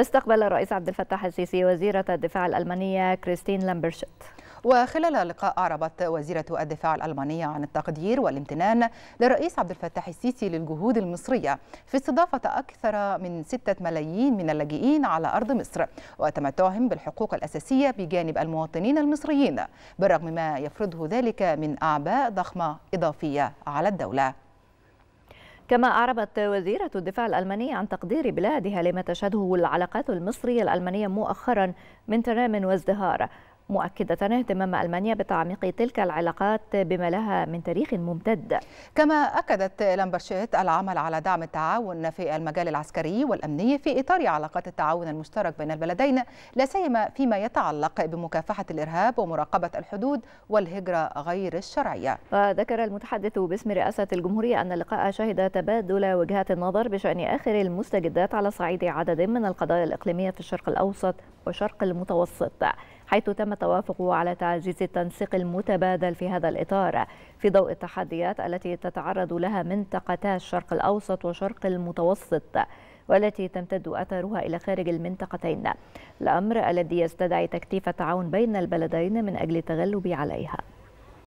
استقبل الرئيس عبد الفتاح السيسي وزيرة الدفاع الألمانية كريستين لامبرشت وخلال اللقاء أعربت وزيرة الدفاع الألمانية عن التقدير والامتنان للرئيس عبد الفتاح السيسي للجهود المصرية في استضافة أكثر من ستة ملايين من اللاجئين على أرض مصر وتمتعهم بالحقوق الأساسية بجانب المواطنين المصريين بالرغم ما يفرضه ذلك من أعباء ضخمة إضافية على الدولة كما أعربت وزيرة الدفاع الألمانية عن تقدير بلادها لما تشهده العلاقات المصرية الألمانية مؤخرا من تنام وازدهار مؤكدة اهتمام ألمانيا بتعميق تلك العلاقات بما لها من تاريخ ممتد كما أكدت لامبرشيت العمل على دعم التعاون في المجال العسكري والأمني في إطار علاقات التعاون المشترك بين البلدين لا سيما فيما يتعلق بمكافحة الإرهاب ومراقبة الحدود والهجرة غير الشرعية وذكر المتحدث باسم رئاسة الجمهورية أن اللقاء شهد تبادل وجهات النظر بشأن آخر المستجدات على صعيد عدد من القضايا الإقليمية في الشرق الأوسط وشرق المتوسط حيث تم التوافق على تعزيز التنسيق المتبادل في هذا الإطار في ضوء التحديات التي تتعرض لها منطقتا الشرق الأوسط وشرق المتوسط والتي تمتد أثرها إلى خارج المنطقتين الأمر الذي يستدعي تكثيف التعاون بين البلدين من أجل التغلب عليها